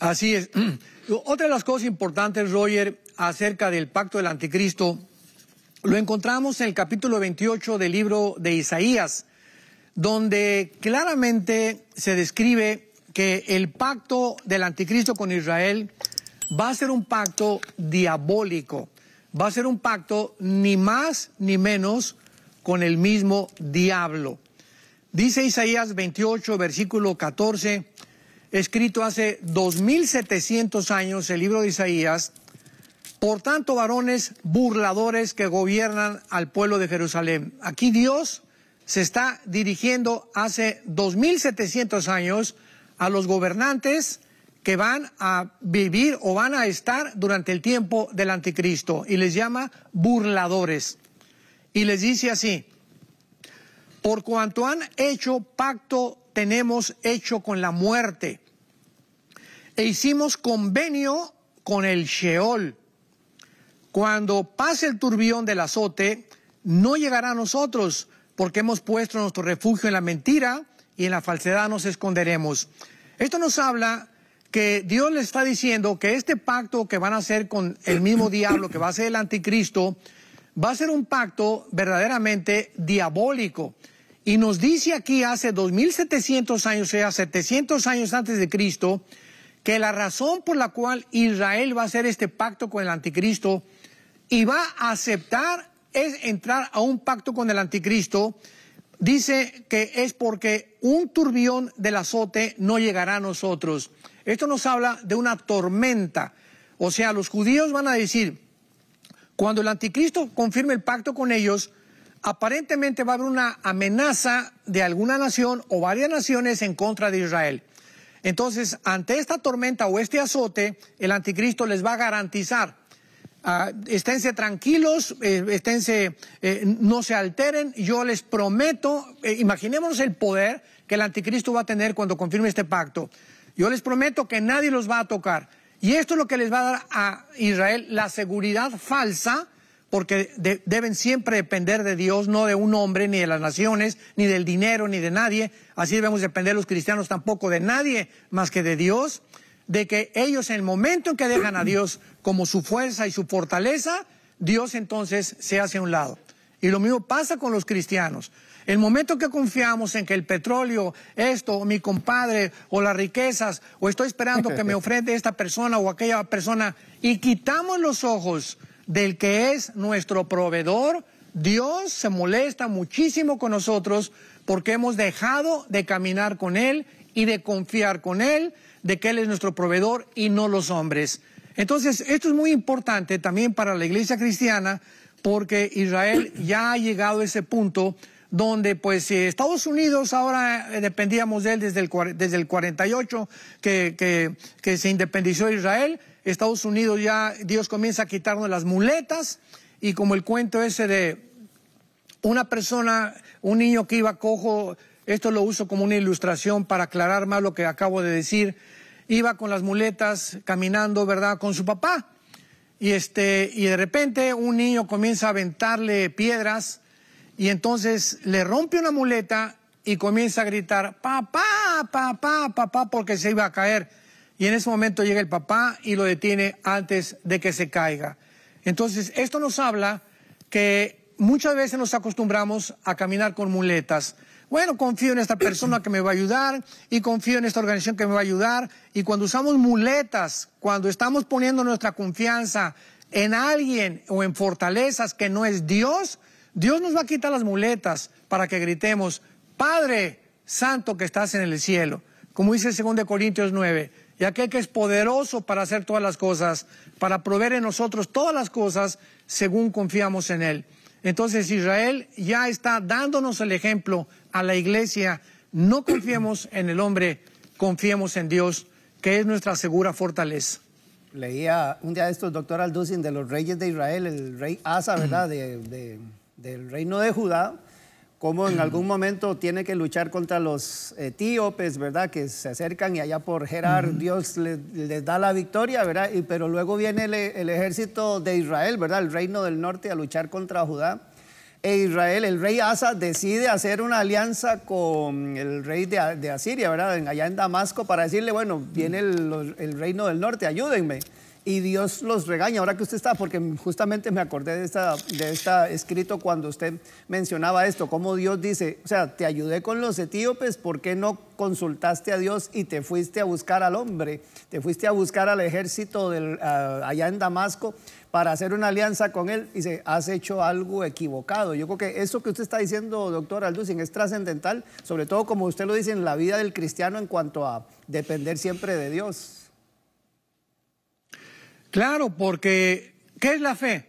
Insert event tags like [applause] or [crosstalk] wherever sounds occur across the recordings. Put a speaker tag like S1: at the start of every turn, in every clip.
S1: Así es. [clears throat] Otra de las cosas importantes, Roger, acerca del pacto del anticristo, lo encontramos en el capítulo 28 del libro de Isaías, donde claramente se describe que el pacto del anticristo con Israel va a ser un pacto diabólico, va a ser un pacto ni más ni menos con el mismo diablo. Dice Isaías 28, versículo 14, escrito hace 2700 años el libro de Isaías, por tanto varones burladores que gobiernan al pueblo de Jerusalén. Aquí Dios se está dirigiendo hace 2700 años a los gobernantes que van a vivir o van a estar durante el tiempo del anticristo y les llama burladores. Y les dice así, por cuanto han hecho pacto tenemos hecho con la muerte. E hicimos convenio con el Sheol. Cuando pase el turbión del azote, no llegará a nosotros, porque hemos puesto nuestro refugio en la mentira y en la falsedad nos esconderemos. Esto nos habla que Dios le está diciendo que este pacto que van a hacer con el mismo [coughs] diablo, que va a ser el anticristo, va a ser un pacto verdaderamente diabólico. Y nos dice aquí hace 2700 años, o sea, 700 años antes de Cristo, que la razón por la cual Israel va a hacer este pacto con el anticristo y va a aceptar es entrar a un pacto con el anticristo, dice que es porque un turbión del azote no llegará a nosotros. Esto nos habla de una tormenta. O sea, los judíos van a decir, cuando el anticristo confirme el pacto con ellos, aparentemente va a haber una amenaza de alguna nación o varias naciones en contra de Israel. Entonces, ante esta tormenta o este azote, el anticristo les va a garantizar, ah, esténse tranquilos, eh, eh, no se alteren, yo les prometo, eh, imaginémonos el poder que el anticristo va a tener cuando confirme este pacto, yo les prometo que nadie los va a tocar. Y esto es lo que les va a dar a Israel la seguridad falsa porque deben siempre depender de Dios, no de un hombre, ni de las naciones, ni del dinero, ni de nadie. Así debemos depender los cristianos tampoco de nadie más que de Dios, de que ellos en el momento en que dejan a Dios como su fuerza y su fortaleza, Dios entonces se hace a un lado. Y lo mismo pasa con los cristianos. El momento que confiamos en que el petróleo, esto, mi compadre, o las riquezas, o estoy esperando que me [laughs] ofrende esta persona o aquella persona, y quitamos los ojos del que es nuestro proveedor, Dios se molesta muchísimo con nosotros porque hemos dejado de caminar con Él y de confiar con Él, de que Él es nuestro proveedor y no los hombres. Entonces, esto es muy importante también para la iglesia cristiana porque Israel ya ha llegado a ese punto donde pues Estados Unidos ahora eh, dependíamos de él desde el, desde el 48 que, que, que se independizó Israel, Estados Unidos ya, Dios comienza a quitarnos las muletas y como el cuento ese de una persona, un niño que iba cojo, esto lo uso como una ilustración para aclarar más lo que acabo de decir, iba con las muletas caminando, ¿verdad?, con su papá. Y, este, y de repente un niño comienza a aventarle piedras y entonces le rompe una muleta y comienza a gritar, papá, papá, papá, porque se iba a caer y en ese momento llega el papá y lo detiene antes de que se caiga. Entonces, esto nos habla que muchas veces nos acostumbramos a caminar con muletas. Bueno, confío en esta persona que me va a ayudar y confío en esta organización que me va a ayudar. Y cuando usamos muletas, cuando estamos poniendo nuestra confianza en alguien o en fortalezas que no es Dios, Dios nos va a quitar las muletas para que gritemos, Padre Santo que estás en el cielo. Como dice el 2 Corintios 9, y aquel que es poderoso para hacer todas las cosas, para proveer en nosotros todas las cosas según confiamos en Él. Entonces Israel ya está dándonos el ejemplo a la iglesia, no confiemos en el hombre, confiemos en Dios, que es nuestra segura fortaleza.
S2: Leía un día de estos, doctor Alducin, de los reyes de Israel, el rey Asa, ¿verdad? del reino de Judá cómo en algún momento tiene que luchar contra los etíopes, eh, ¿verdad? Que se acercan y allá por Gerar Dios les, da la victoria, ¿verdad? Y, pero luego viene el, ejército de Israel, ¿verdad? El reino del norte a luchar contra Judá. E Israel, el rey Asa decide hacer una alianza con el rey de, Asiria, ¿verdad? Allá en Damasco para decirle, bueno, viene el reino del norte, ayúdenme y Dios los regaña. Ahora que usted está, porque justamente me acordé de este de esta escrito cuando usted mencionaba esto, Como Dios dice, o sea, te ayudé con los etíopes, ¿por qué no consultaste a Dios y te fuiste a buscar al hombre? Te fuiste a buscar al ejército ah, allá en Damasco para hacer una alianza con él. Y se has hecho algo equivocado. Yo creo que eso que usted está diciendo, doctor Alducin, es trascendental, sobre todo como usted lo dice en la vida del cristiano en cuanto a depender siempre
S1: de Dios. Claro, porque ¿qué es la fe?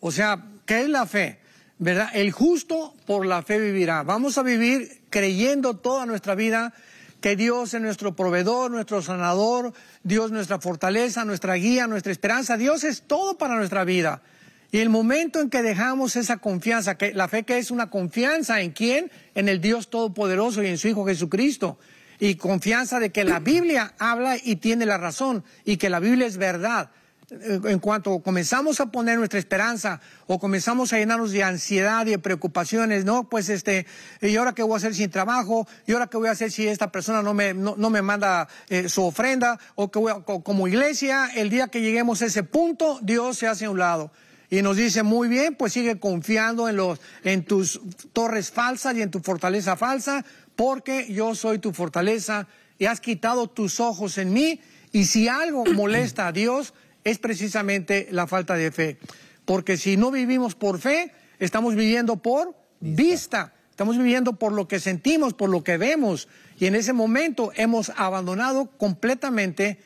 S1: O sea, ¿qué es la fe? ¿Verdad? El justo por la fe vivirá. Vamos a vivir creyendo toda nuestra vida que Dios es nuestro proveedor, nuestro sanador, Dios nuestra fortaleza, nuestra guía, nuestra esperanza. Dios es todo para nuestra vida. Y el momento en que dejamos esa confianza, que la fe que es una confianza en quién? En el Dios Todopoderoso y en su Hijo Jesucristo. Y confianza de que la Biblia habla y tiene la razón y que la Biblia es verdad. Eh, en cuanto comenzamos a poner nuestra esperanza o comenzamos a llenarnos de ansiedad y de preocupaciones, no, pues este, ¿y ahora qué voy a hacer sin trabajo? ¿Y ahora qué voy a hacer si esta persona no me, manda eh, su ofrenda? O que como iglesia, el día que lleguemos a ese punto, Dios se hace a un lado. Y nos dice, muy bien, pues sigue confiando en, los, en tus torres falsas y en tu fortaleza falsa, porque yo soy tu fortaleza y has quitado tus ojos en mí. Y si algo molesta a Dios, es precisamente la falta de fe. Porque si no vivimos por fe, estamos viviendo por vista. Estamos viviendo por lo que sentimos, por lo que vemos. Y en ese momento hemos abandonado completamente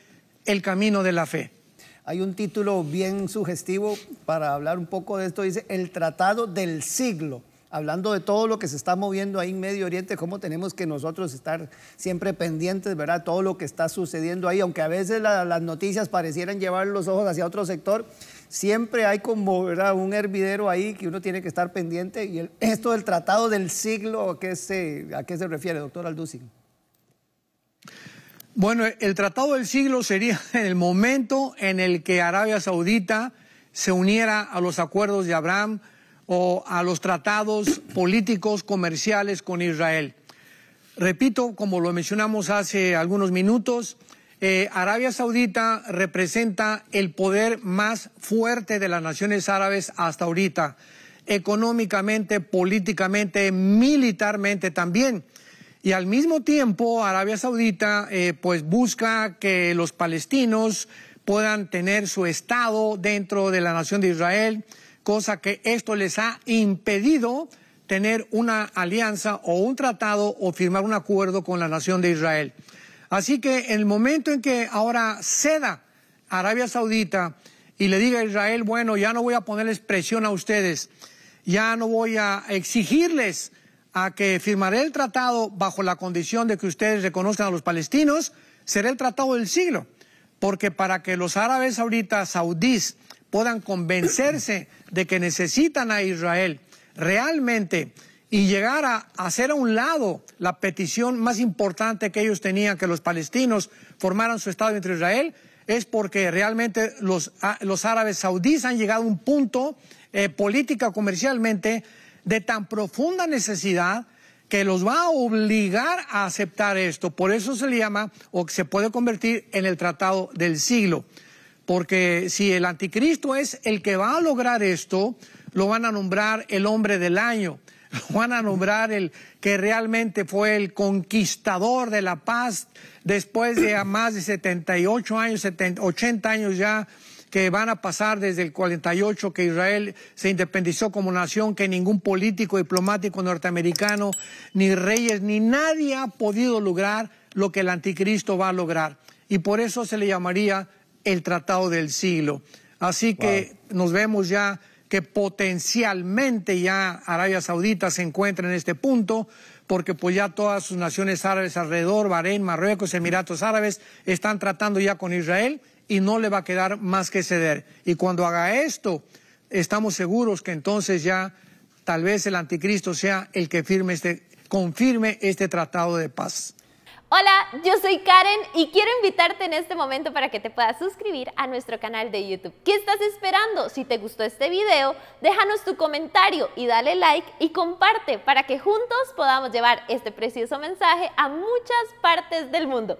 S1: el camino de la fe. Hay un título bien sugestivo para
S2: hablar un poco de esto. Dice, el tratado del siglo hablando de todo lo que se está moviendo ahí en Medio Oriente, cómo tenemos que nosotros estar siempre pendientes, ¿verdad? Todo lo que está sucediendo ahí, aunque a veces las noticias parecieran llevar los ojos hacia otro sector, siempre hay como, ¿verdad? Un hervidero ahí que uno tiene que estar pendiente. Y esto del tratado del siglo, ¿a qué se, a qué se refiere, doctor Alducin?
S1: Bueno, el tratado del siglo sería [laughs] el momento en el que Arabia Saudita se uniera a los acuerdos de Abraham, o a los tratados políticos comerciales con Israel. Repito, como lo mencionamos hace algunos minutos, eh, Arabia Saudita representa el poder más fuerte de las naciones árabes hasta ahorita, económicamente, políticamente, militarmente también. Y al mismo tiempo, Arabia Saudita eh, pues busca que los palestinos puedan tener su estado dentro de la nación de Israel, cosa que esto les ha impedido tener una alianza o un tratado o firmar un acuerdo con la nación de Israel. Así que en el momento en que ahora ceda Arabia Saudita y le diga a Israel, bueno, ya no voy a ponerles presión a ustedes, ya no voy a exigirles a que firmaré el tratado bajo la condición de que ustedes reconozcan a los palestinos, será el tratado del siglo, porque para que los árabes ahorita saudíes puedan convencerse de que necesitan a Israel realmente y llegar a hacer a un lado la petición más importante que ellos tenían, que los palestinos formaran su Estado entre Israel, es porque realmente los, ah, los árabes saudíes han llegado a un punto eh, política comercialmente de tan profunda necesidad que los va a obligar a aceptar esto. Por eso se le llama o se puede convertir en el tratado del siglo porque si el anticristo es el que va a lograr esto, lo van a nombrar el hombre del año, [laughs] lo van a nombrar el que realmente fue el conquistador de la paz después de más de 78 años, 80 años ya que van a pasar desde el 48 que Israel se independizó como nación, que ningún político diplomático norteamericano, ni reyes, ni nadie ha podido lograr lo que el anticristo va a lograr. Y por eso se le llamaría el tratado del siglo. Así que nos vemos ya que potencialmente ya Arabia Saudita se encuentra en este punto, porque pues ya todas sus naciones árabes alrededor, Bahrein, Marruecos, Emiratos Árabes, están tratando ya con Israel y no le va a quedar más que ceder. Y cuando haga esto, estamos seguros que entonces ya tal vez el anticristo sea el que firme este, confirme este tratado de paz.
S2: Hola, yo soy Karen y quiero invitarte en este momento para que te puedas suscribir a nuestro canal de YouTube. ¿Qué estás esperando? Si te gustó este video, déjanos tu comentario y dale like y comparte para que juntos podamos llevar este precioso mensaje a muchas partes del mundo.